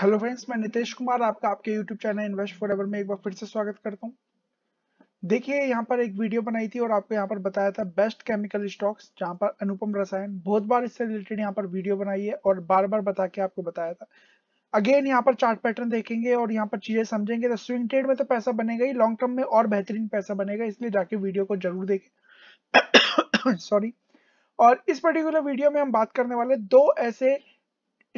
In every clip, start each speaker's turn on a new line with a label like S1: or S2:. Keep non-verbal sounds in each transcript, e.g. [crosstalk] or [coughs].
S1: hello friends मैं नितेश कुमार आपका आपके YouTube channel invest forever में एक बार फिर से स्वागत करता हूँ देखिए यहाँ पर एक वीडियो बनाई थी और आपको यहाँ पर बताया था बेस्ट केमिकल स्टॉक्स जहां पर अनुपम रसायन बहुत बार इससे रिलेटेड यहां पर वीडियो बनाई है और बार बार बता के आपको बताया था अगेन यहाँ पर चार्ट पैटर्न देखेंगे और यहाँ पर चीजें समझेंगे तो स्विंग ट्रेड में तो पैसा बनेगा ही लॉन्ग टर्म में और बेहतरीन पैसा बनेगा इसलिए जाके वीडियो को जरूर देखें सॉरी [coughs] और इस पर्टिकुलर वीडियो में हम बात करने वाले दो ऐसे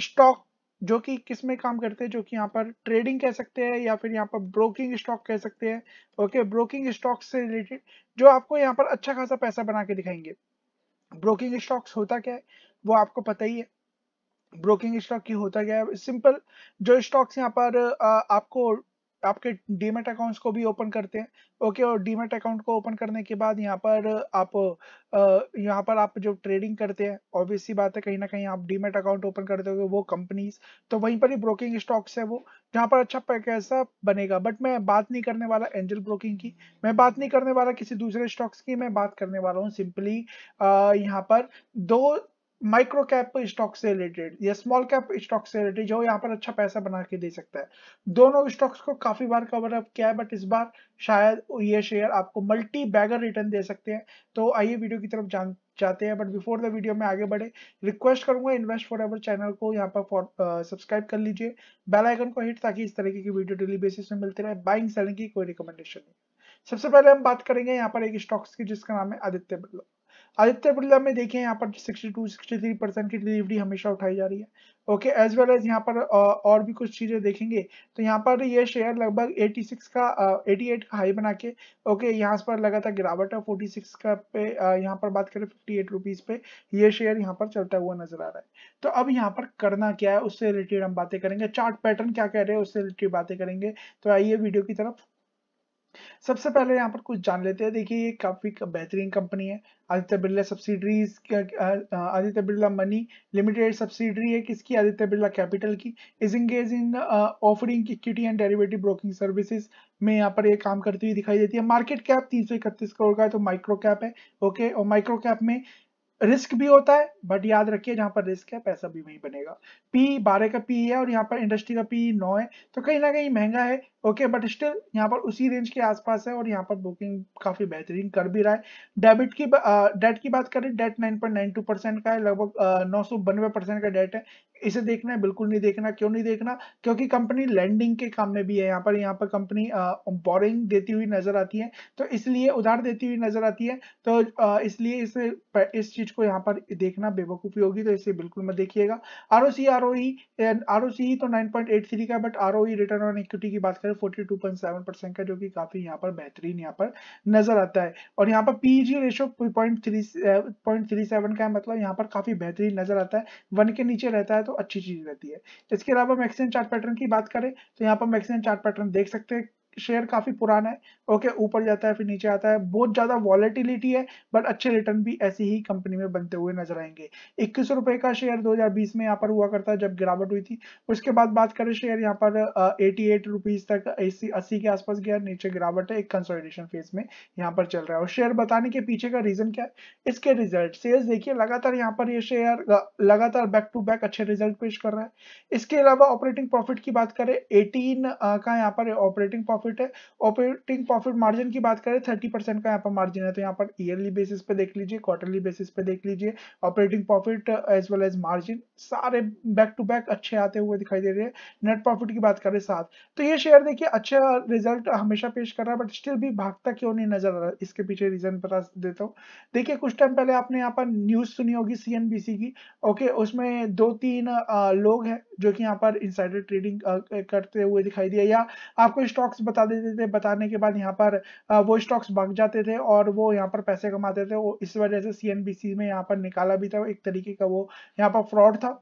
S1: स्टॉक जो कि किस में काम करते हैं जो कि यहाँ पर ट्रेडिंग कह सकते हैं या फिर यहाँ पर ब्रोकिंग स्टॉक कह सकते हैं ओके ब्रोकिंग स्टॉक से रिलेटेड जो आपको यहाँ पर अच्छा खासा पैसा बना के दिखाएंगे ब्रोकिंग स्टॉक्स होता क्या है वो आपको पता ही है ब्रोकिंग स्टॉक की होता क्या है सिंपल जो स्टॉक्स यहाँ पर आपको आपके डीमेट अकाउंट्स को भी ओपन करते हैं ओके और डीमेट अकाउंट को ओपन करने के बाद यहाँ पर आप यहाँ पर आप जो ट्रेडिंग करते हैं ऑब्वियसली बात है कहीं ना कहीं आप डीमेट अकाउंट ओपन करते हो वो कंपनीज तो वहीं पर ही ब्रोकिंग स्टॉक्स है वो जहाँ पर अच्छा पैसा बनेगा बट मैं बात नहीं करने वाला एंजल ब्रोकिंग की मैं बात नहीं करने वाला किसी दूसरे स्टॉक्स की मैं बात करने वाला हूँ सिंपली यहाँ पर दो माइक्रो कैप स्टॉक से रिलेटेड या स्मॉल कैप स्टॉक से रिलेटेड जो यहाँ पर अच्छा पैसा बना के दे सकता है दोनों स्टॉक्स को काफी बार कवर अप किया है बट इस बार शायद ये शेयर आपको मल्टी बैगर रिटर्न दे सकते हैं तो आइए वीडियो की तरफ जान जाते हैं बट बिफोर द वीडियो में आगे बढ़े रिक्वेस्ट करूंगा इन्वेस्ट फॉर एवर चैनल को यहाँ पर सब्सक्राइब कर लीजिए बेल आइकन को हिट ताकि इस तरीके की वीडियो डेली बेसिस में मिलते रहे बाइंग सेलिंग की कोई रिकमेंडेशन नहीं सबसे पहले हम बात करेंगे यहाँ पर एक स्टॉक्स की जिसका नाम है आदित्य बिरला आदित्य बिरला में देखें यहाँ पर 62 63 परसेंट की डिलीवरी हमेशा उठाई जा रही है ओके एज वेल एज यहाँ पर और भी कुछ चीज़ें देखेंगे तो यहाँ पर ये शेयर लगभग 86 का 88 का हाई बना के ओके यहाँ पर लगातार गिरावट है 46 का पे यहाँ पर बात करें 58 रुपीज पे ये शेयर यहाँ पर चलता हुआ नजर आ रहा है तो अब यहाँ पर करना क्या है उससे रिलेटेड हम बातें करेंगे चार्ट पैटर्न क्या कह रहे हैं उससे रिलेटेड बातें करेंगे तो आइए वीडियो की तरफ सबसे पहले यहाँ पर कुछ जान लेते हैं देखिए ये काफी बेहतरीन कंपनी है Aditya Birla subsidiaries Aditya Birla money limited subsidiary है किसकी आदित्य बिरला कैपिटल की is engage in offering equity and derivative broking services में यहाँ पर ये काम करती हुई दिखाई देती है मार्केट कैप तीन करोड़ का है तो माइक्रो कैप है ओके और माइक्रो कैप में रिस्क भी होता है बट याद रखिए जहां पर रिस्क है पैसा भी वहीं बनेगा पी बारह का पी है और यहाँ पर इंडस्ट्री का पी नौ है तो कहीं ना कहीं महंगा है ओके बट स्टिल यहाँ पर उसी रेंज के आसपास है और यहाँ पर बुकिंग काफी बेहतरीन कर भी रहा है डेबिट की डेट की बात करें debt nine point nine two percent का है लगभग नौ सौ बनवे परसेंट का डेट है इसे देखना है बिल्कुल नहीं देखना क्यों नहीं देखना क्योंकि कंपनी लैंडिंग के काम में भी है यहाँ पर यहाँ पर कंपनी बोरिंग देती हुई नजर आती है तो इसलिए उधार देती हुई नजर आती है तो इसलिए इस इस चीज को यहाँ पर देखना बेवकूफी होगी तो इसे बिल्कुल मत देखिएगा R O C R O R O C तो नाइन पॉइंट एट थ्री का but R O return on equity की बात करें forty two point seven percent का जो की काफी यहाँ पर बेहतरीन यहाँ पर नजर आता है और यहाँ पर PG ratio point three point three seven का मतलब यहाँ पर काफी बेहतरीन नजर आता है वन के नीचे रहता है तो तो अच्छी चीज रहती है इसके अलावा मैक्सिमम चार्ट पैटर्न की बात करें तो यहाँ पर मैक्सिमम चार्ट पैटर्न देख सकते हैं शेयर काफी पुराना है ओके ऊपर जाता है फिर नीचे आता है बहुत ज्यादा वॉलेटिलिटी है बट अच्छे रिटर्न भी ऐसी ही कंपनी में बनते हुए नजर आएंगे इक्कीस रुपए का शेयर 2020 में यहाँ पर हुआ करता है जब गिरावट हुई थी उसके बाद बात करें शेयर यहाँ पर एटी एट रुपीज तक अस्सी के आसपास गया नीचे गिरावट है एक कंसोलिडेशन फेज में यहाँ पर चल रहा है और शेयर बताने के पीछे का रीजन क्या है इसके रिजल्ट सेल्स देखिए लगातार यहाँ पर ये शेयर लगातार बैक टू बैक अच्छे रिजल्ट पेश कर रहा है इसके अलावा ऑपरेटिंग प्रॉफिट की बात करें एटीन का यहाँ पर ऑपरेटिंग प्रॉफिट प्रॉफिट है ऑपरेटिंग प्रॉफिट मार्जिन की बात करें थर्टी परसेंट का यहाँ पर मार्जिन है तो यहाँ पर ईयरली बेसिस पे देख लीजिए क्वार्टरली बेसिस पे देख लीजिए operating profit as well as margin सारे बैक टू बैक अच्छे आते हुए दिखाई दे रहे हैं नेट प्रॉफिट की बात करें साथ तो ये शेयर देखिए अच्छा रिजल्ट हमेशा पेश कर रहा है बट स्टिल भी भागता क्यों नहीं नजर आ रहा इसके पीछे रीजन बता देता हूँ देखिए कुछ टाइम पहले आपने यहाँ पर न्यूज सुनी होगी सी की ओके उसमें दो तीन लोग हैं जो कि यहाँ पर इंसाइडर ट्रेडिंग करते हुए दिखाई दिया या आपको स्टॉक्स बता बता देते थे बताने के बाद यहाँ पर वो स्टॉक्स भाग जाते थे और वो यहाँ पर पैसे कमाते थे वो इस वजह से सी में यहाँ पर निकाला भी था एक तरीके का वो यहाँ पर फ्रॉड था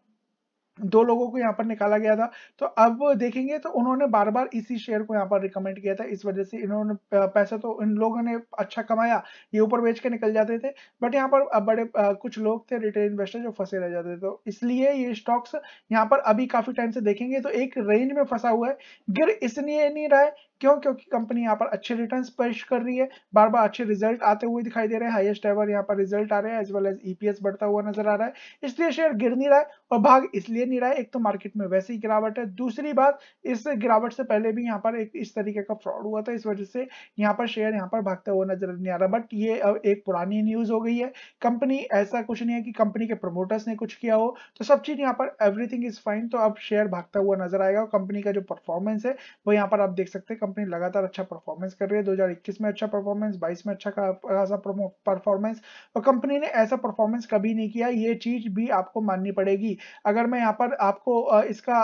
S1: दो लोगों को यहाँ पर निकाला गया था तो अब देखेंगे तो उन्होंने बार बार इसी शेयर को यहाँ पर रिकमेंड किया था इस वजह से इन्होंने पैसा तो इन लोगों ने अच्छा कमाया ये ऊपर बेच के निकल जाते थे बट यहाँ पर बड़े कुछ लोग थे रिटेल इन्वेस्टर जो फंसे रह जाते थे तो इसलिए ये स्टॉक्स यहाँ पर अभी काफी टाइम से देखेंगे तो एक रेंज में फंसा हुआ है गिर इसलिए नहीं रहा है क्यों क्योंकि कंपनी यहाँ पर अच्छे रिटर्न पेश कर रही है बार बार अच्छे रिजल्ट आते हुए दिखाई दे रहे हैं हाइएस्ट एवर यहाँ पर रिजल्ट आ रहे हैं एज वेल एज ईपीएस बढ़ता हुआ नजर आ रहा है इसलिए शेयर गिर नहीं रहा है और भाग इसलिए नहीं रहा है एक तो मार्केट में वैसे ही गिरावट है दूसरी बात इस गिरावट से पहले भी यहाँ पर एक इस तरीके का फ्रॉड हुआ था इस वजह से यहाँ पर शेयर यहाँ पर भागता हुआ नजर नहीं आ रहा बट ये अब एक पुरानी न्यूज हो गई है कंपनी ऐसा कुछ नहीं है कि कंपनी के प्रमोटर्स ने कुछ किया हो तो सब चीज यहाँ पर एवरीथिंग इज फाइन तो अब शेयर भागता हुआ नजर आएगा कंपनी का जो परफॉर्मेंस है वो यहाँ पर आप देख सकते हैं कंपनी लगातार अच्छा परफॉर्मेंस कर रही है 2021 में अच्छा परफॉर्मेंस बाईस में अच्छा खासा परफॉर्मेंस और कंपनी ने ऐसा परफॉर्मेंस कभी नहीं किया ये चीज भी आपको माननी पड़ेगी अगर मैं यहाँ पर आपको इसका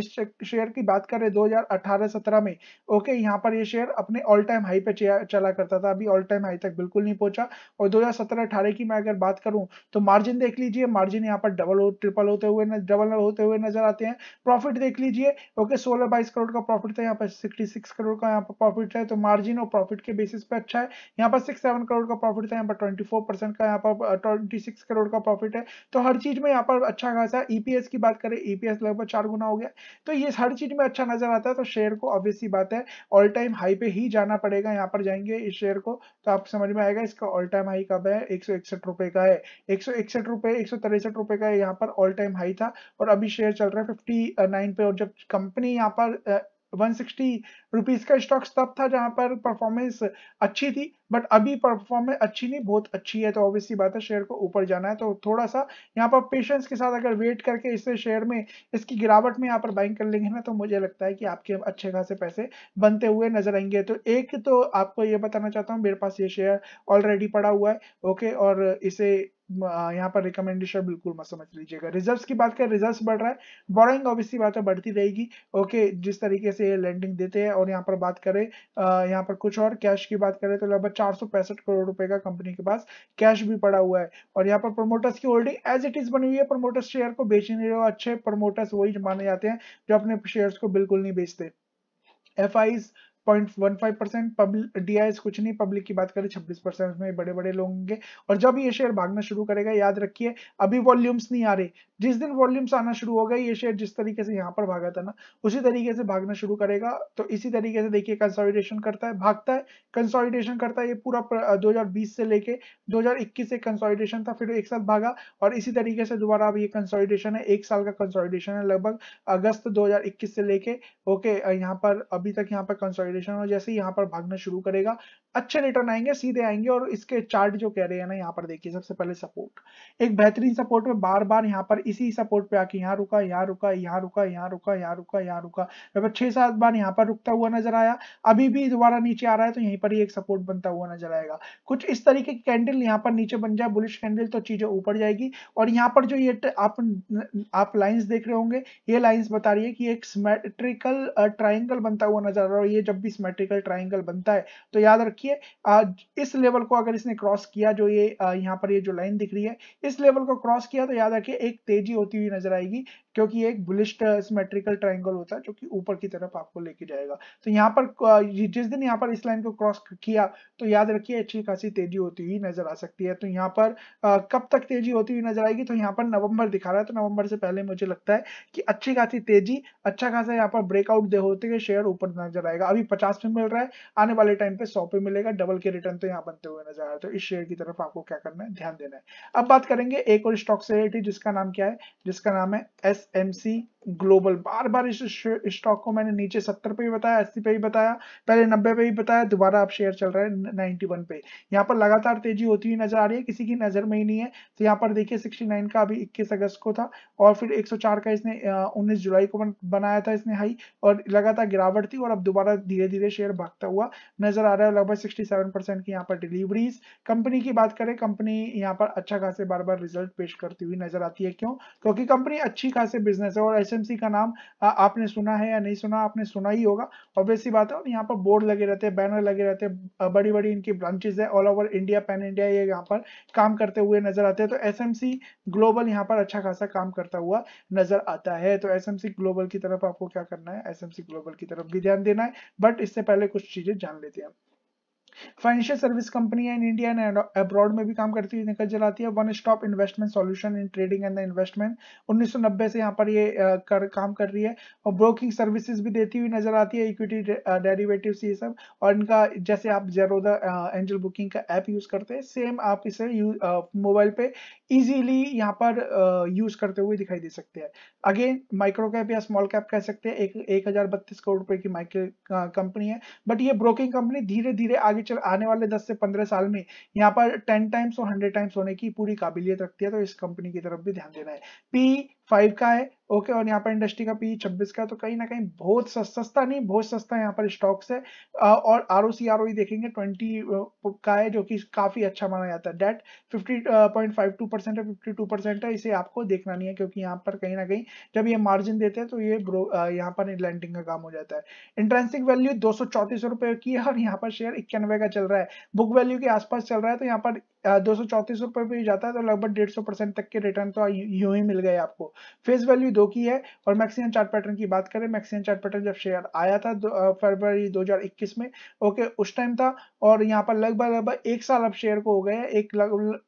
S1: इस शेयर की बात करें 2018-17 में ओके यहाँ पर ये शेयर अपने ऑल टाइम हाई पे चला करता था अभी ऑल टाइम हाई तक बिल्कुल नहीं पहुंचा और 2017-18 की मैं अगर बात करूं तो मार्जिन देख लीजिए मार्जिन यहाँ पर डबल ट्रिपल होते हुए डबल होते हुए नजर आते हैं प्रॉफिट देख लीजिए ओके सोलह बाईस करोड़ का प्रॉफिट था यहाँ पर 166 करोड़ का यहाँ पर प्रॉफिट है तो मार्जिन और प्रॉफिट के बेसिस पे अच्छा है यहाँ पर 67 करोड़ का प्रॉफिट था यहाँ पर 24 परसेंट का यहाँ पर 26 करोड़ का प्रॉफिट है तो हर चीज में यहाँ पर अच्छा खासा ईपीएस e की बात करें ईपीएस e लगभग चार गुना हो गया तो ये हर चीज में अच्छा नजर आता है तो शेयर को ऑब्वियसली बात है ऑल टाइम हाई पे ही जाना पड़ेगा यहाँ पर जाएंगे इस शेयर को तो आप समझ में आएगा इसका ऑल टाइम हाई कब है एक रुपए का है एक सौ इकसठ रुपए एक सौ तिरसठ रुपए का यहाँ पर ऑल टाइम हाई था और अभी शेयर चल रहा है फिफ्टी नाइन पे और जब कंपनी यहाँ पर 160 रुपीस का स्टॉक तब था जहां पर परफॉर्मेंस अच्छी थी बट अभी परफॉर्मेंस अच्छी नहीं बहुत अच्छी है तो ऑब्वियसली बात है शेयर को ऊपर जाना है तो थोड़ा सा यहाँ पर पेशेंस के साथ अगर वेट करके इसे शेयर में इसकी गिरावट में यहाँ पर बाइंग कर लेंगे ना तो मुझे लगता है कि आपके अच्छे खासे पैसे बनते हुए नजर आएंगे तो एक तो आपको ये बताना चाहता हूँ मेरे पास ये शेयर ऑलरेडी पड़ा हुआ है ओके और इसे यहाँ पर रिकमेंडेशन बिल्कुल मत समझ लीजिएगा रिजर्व्स की बात करें रिजर्व्स बढ़ रहा है बोरिंग ऑब्वियसली बात है बढ़ती रहेगी ओके जिस तरीके से ये लैंडिंग देते हैं और यहाँ पर बात करें यहाँ पर कुछ और कैश की बात करें तो लगभग चार करोड़ रुपए का कंपनी के पास कैश भी पड़ा हुआ है और यहाँ पर प्रोमोटर्स की होल्डिंग एज इट इज बनी हुई है प्रोमोटर्स शेयर को बेच नहीं रहे अच्छे प्रोमोटर्स वही माने जाते हैं जो अपने शेयर को बिल्कुल नहीं बेचते FIIs point one five percent public डी कुछ नहीं पब्लिक की बात करें छब्बीस परसेंट उसमें बड़े बड़े लोग होंगे और जब ये शेयर भागना शुरू करेगा याद रखिए अभी वॉल्यूम्स नहीं आ रहे जिस दिन वॉल्यूम्स आना शुरू हो गए ये शेयर जिस तरीके से यहाँ पर भागा था ना उसी तरीके से भागना शुरू करेगा तो इसी तरीके से देखिए कंसोलिडेशन करता है भागता है कंसोलिडेशन करता है ये पूरा 2020 से लेके 2021 से कंसोलिडेशन था फिर एक साल भागा और इसी तरीके से दोबारा अब ये कंसोलिडेशन है एक साल का कंसोलिडेशन है लगभग अगस्त दो से लेके ओके यहाँ पर अभी तक यहाँ पर कंसोलिडेशन हो जैसे यहाँ पर भागना शुरू करेगा अच्छे रिटर्न आएंगे सीधे आएंगे और इसके चार्ट जो कह रहे हैं ना यहाँ पर देखिए सबसे पहले सपोर्ट एक बेहतरीन सपोर्ट में बार बार यहाँ पर इसी सपोर्ट पे आके यहाँ रुका यहाँ रुका यहाँ रुका यहाँ रुका यहाँ रुका यहाँ रुका लगभग छह सात बार यहाँ पर रुकता हुआ नजर आया अभी भी दोबारा नीचे आ रहा है तो यहीं पर ही एक सपोर्ट बनता हुआ नजर आएगा कुछ इस तरीके की कैंडल यहाँ पर नीचे बन जाए बुलिश कैंडल तो चीजें ऊपर जाएगी और यहाँ पर जो ये आप आप लाइन्स देख रहे होंगे ये लाइन्स बता रही है कि एक सिमेट्रिकल ट्राइंगल बनता हुआ नजर आ रहा है ये जब भी सिमेट्रिकल ट्राइंगल बनता है तो याद रखिए इस लेवल को अगर इसने क्रॉस किया जो ये यहाँ पर ये जो लाइन दिख रही है इस लेवल को क्रॉस किया तो याद रखिए एक तेज तेजी होती हुई नजर आएगी क्योंकि एक बुलिस्ट सिमेट्रिकल ट्राइंगल होता है जो कि ऊपर की तरफ आपको लेके जाएगा तो यहाँ पर uh, जिस दिन यहाँ पर इस लाइन को क्रॉस किया तो याद रखिए अच्छी खासी तेजी होती हुई नजर आ सकती है तो यहाँ पर uh, कब तक तेजी होती हुई नजर आएगी तो यहाँ पर नवंबर दिखा रहा है तो नवंबर से पहले मुझे लगता है कि अच्छी खासी तेजी अच्छा खासा यहाँ पर ब्रेकआउट दे होते हुए शेयर ऊपर नजर आएगा अभी पचास पे मिल रहा है आने वाले टाइम पे सौ पे मिलेगा डबल के रिटर्न तो यहाँ बनते हुए नजर आ रहा है तो इस शेयर की तरफ आपको क्या करना है ध्यान देना है अब बात करेंगे एक और स्टॉक से जिसका नाम क्या है जिसका नाम है एस MC ग्लोबल बार बार इस स्टॉक को मैंने नीचे सत्तर पे भी बताया अस्सी पे भी बताया पहले नब्बे पे भी बताया दोबारा अब शेयर चल रहा है नाइनटी वन पे यहाँ पर लगातार तेजी होती हुई नजर आ रही है किसी की नजर में ही नहीं है तो यहाँ पर देखिए सिक्सटी नाइन का अभी इक्कीस अगस्त को था और फिर एक सौ चार का इसने उन्नीस जुलाई को बनाया था इसने हाई और लगातार गिरावट थी और अब दोबारा धीरे धीरे शेयर भागता हुआ नजर आ रहा है लगभग सिक्सटी सेवन परसेंट की यहाँ पर डिलीवरीज कंपनी की बात करें कंपनी यहाँ पर अच्छा खासे बार बार रिजल्ट पेश करती हुई नजर आती है क्यों क्योंकि कंपनी अच्छी खासे बिजनेस है और ऐसे एसएमसी का नाम आपने सुना है या नहीं सुना आपने सुना ही होगा ऑब्वियसली बात है और यहाँ पर बोर्ड लगे रहते हैं बैनर लगे रहते हैं बड़ी बड़ी इनकी ब्रांचेज है all over India pan India ये यहाँ पर काम करते हुए नजर आते हैं तो एस ग्लोबल यहाँ पर अच्छा खासा काम करता हुआ नजर आता है तो एस ग्लोबल की तरफ आपको क्या करना है एस ग्लोबल की तरफ भी ध्यान देना है बट इससे पहले कुछ चीजें जान लेते हैं फाइनेंशियल सर्विस कंपनियां इन इंडिया एंड अब्रॉड में भी काम करती हुई निकल जलाती है one stop investment solution in trading and investment 1990 से यहाँ पर ये कर काम कर रही है और ब्रोकिंग सर्विसेज भी देती हुई नजर आती है इक्विटी डेरिवेटिव ये सब और इनका जैसे आप जेरोदा एंजल बुकिंग का ऐप यूज करते हैं सेम आप इसे मोबाइल पे इजीली यहाँ पर यूज करते हुए दिखाई दे सकते हैं अगेन माइक्रो कैप या स्मॉल कैप कह सकते हैं एक एक हजार बत्तीस करोड़ रुपए की माइक्रो कंपनी है बट ये ब्रोकिंग कंपनी धीरे धीरे आगे चल आने वाले दस से पंद्रह साल में यहाँ पर टेन टाइम्स और हंड्रेड टाइम्स होने की पूरी काबिलियत रखती है तो इस कंपनी की तरफ भी ध्यान देना है पी फाइव का है ओके और यहाँ पर इंडस्ट्री का पी छब्बीस का है तो कहीं ना कहीं बहुत सस्ता नहीं बहुत सस्ता यहाँ पर स्टॉक्स है और आर ओ सी आर ओ देखेंगे ट्वेंटी का है जो कि काफी अच्छा माना जाता है debt fifty point five two percent है फिफ्टी टू परसेंट है इसे आपको देखना नहीं है क्योंकि यहाँ पर कहीं ना कहीं जब ये मार्जिन देते हैं तो ये ब्रो यहाँ पर लैंडिंग का काम हो जाता है इंट्रेंसिक वैल्यू दो सौ चौंतीस रुपये की है और यहाँ पर शेयर इक्यानवे का चल रहा है बुक वैल्यू के आसपास चल रहा है तो यहाँ पर दो सौ चौंतीस भी जाता है तो लगभग डेढ़ सौ परसेंट तक के रिटर्न तो यू ही मिल गए आपको फेस वैल्यू दो की है और मैक्सिमम चार्ट पैटर्न की बात करें मैक्सिमम चार्ट पैटर्न जब शेयर आया था फरवरी 2021 में ओके उस टाइम था और यहाँ पर लगभग लगभग एक साल अब शेयर को हो गया एक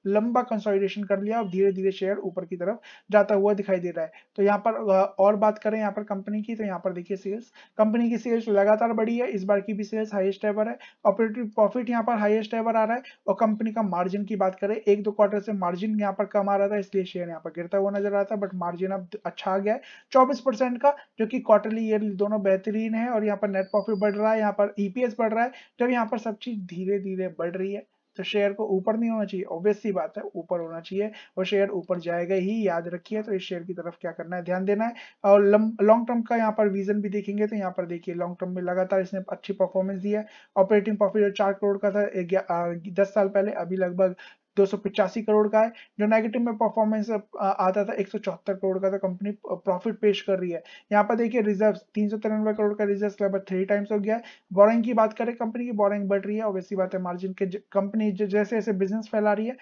S1: लंबा कंसोलिडेशन कर लिया और धीरे धीरे शेयर ऊपर की तरफ जाता हुआ दिखाई दे रहा है तो यहाँ पर और बात करें यहाँ पर कंपनी की तो यहाँ पर देखिए सेल्स कंपनी की सेल्स लगातार बढ़ी है इस बार की भी सेल्स हाइएस्ट एवर है ऑपरेटिव प्रॉफिट यहाँ पर हाइएस्ट एवर आ रहा है और कंपनी का मार्जिन मार्जिन की बात करें एक दो क्वार्टर से मार्जिन यहाँ पर कम आ रहा था इसलिए शेयर यहाँ पर गिरता हुआ नजर आ रहा था बट मार्जिन अब अच्छा आ गया है चौबीस परसेंट का जो कि क्वार्टरली ईयर दोनों बेहतरीन है और यहाँ पर नेट प्रॉफिट बढ़ रहा है यहाँ पर ईपीएस e बढ़ रहा है जब तो यहाँ पर सब चीज धीरे धीरे बढ़ रही है तो शेयर को ऊपर नहीं होना चाहिए ऑब्वियसली बात है ऊपर होना चाहिए और शेयर ऊपर जाएगा ही याद रखिए तो इस शेयर की तरफ क्या करना है ध्यान देना है और लॉन्ग टर्म का यहाँ पर विजन भी देखेंगे तो यहाँ पर देखिए लॉन्ग टर्म में लगातार इसने अच्छी परफॉर्मेंस दी है ऑपरेटिंग प्रॉफिट चार करोड़ का था दस साल पहले अभी लगभग दो करोड़ का है जो नेगेटिव में परफॉर्मेंस आता था एक करोड़ का था कंपनी प्रॉफिट पेश कर रही है यहाँ पर देखिए रिजर्व तीन करोड़ का रिजर्व लगभग थ्री टाइम्स हो गया है बोरिंग की बात करें कंपनी की बोरिंग बढ़ रही है वैसी बात है मार्जिन के कंपनी जैसे जैसे बिजनेस फैला रही है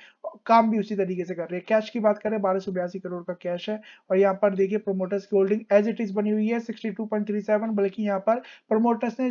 S1: काम भी उसी तरीके से कर रही है कैश की बात करें बारह करोड़ का कैश है और यहाँ पर देखिए प्रोमोटर्स की होल्डिंग एज इट इज बनी हुई है सिक्सटी बल्कि यहाँ पर प्रोमोटर्स ने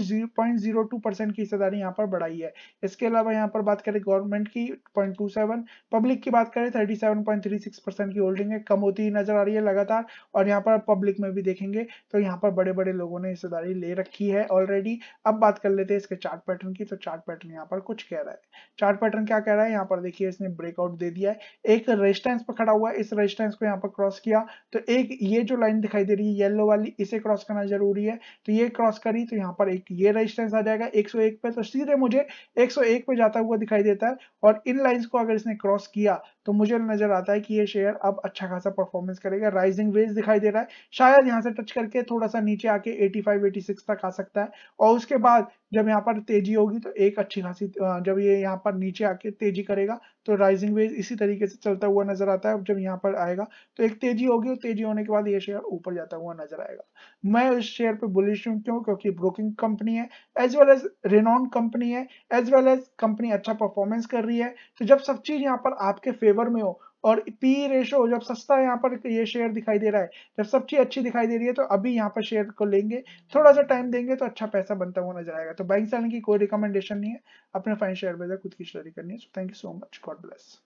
S1: जीरो की हिस्सेदारी यहाँ पर बढ़ाई है इसके अलावा यहाँ पर बात करें गवर्नमेंट की पॉइंट 47 पब्लिक की बात करें 37.36 परसेंट की होल्डिंग है कम होती ही नजर आ रही है लगातार और यहाँ पर पब्लिक में भी देखेंगे तो यहाँ पर बड़े बड़े लोगों ने हिस्सेदारी ले रखी है ऑलरेडी अब बात कर लेते हैं इसके चार्ट पैटर्न की तो चार्ट पैटर्न यहाँ पर कुछ कह रहा है चार्ट पैटर्न क्या कह रहा है यहाँ पर देखिए इसने ब्रेकआउट दे दिया है एक रेजिस्टेंस पर खड़ा हुआ है इस रेजिस्टेंस को यहाँ पर क्रॉस किया तो एक ये जो लाइन दिखाई दे रही है येलो वाली इसे क्रॉस करना जरूरी है तो ये क्रॉस करी तो यहाँ पर एक ये रेजिस्टेंस आ जाएगा 101 पे तो सीधे मुझे 101 पे जाता हुआ दिखाई देता है और इन लाइंस को अगर ने क्रॉस किया तो मुझे नजर आता है कि ये शेयर अब अच्छा खासा परफॉर्मेंस करेगा राइजिंग वेज दिखाई दे रहा है शायद यहाँ से टच करके थोड़ा सा नीचे आके 85 86 तक आ सकता है और उसके बाद जब यहाँ पर तेजी होगी तो एक अच्छी खासी जब ये यहाँ पर नीचे आके तेजी करेगा तो राइजिंग वेज इसी तरीके से चलता हुआ नजर आता है जब यहाँ पर आएगा तो एक तेजी होगी और तेजी होने के बाद ये शेयर ऊपर जाता हुआ नजर आएगा मैं इस शेयर पर बुलिश हूँ क्यों क्योंकि ब्रोकिंग कंपनी है एज वेल एज रेनॉन कंपनी है एज वेल एज कंपनी अच्छा परफॉर्मेंस कर रही है तो जब सब चीज यहाँ पर आपके फेवर फेवर में हो और पी रेशो जब सस्ता यहाँ पर ये शेयर दिखाई दे रहा है जब सब चीज अच्छी दिखाई दे रही है तो अभी यहाँ पर शेयर को लेंगे थोड़ा सा टाइम देंगे तो अच्छा पैसा बनता हुआ नजर आएगा तो बाइक सेलिंग की कोई रिकमेंडेशन नहीं है अपने फाइन शेयर खुद की स्टडी करनी है thank you so much God bless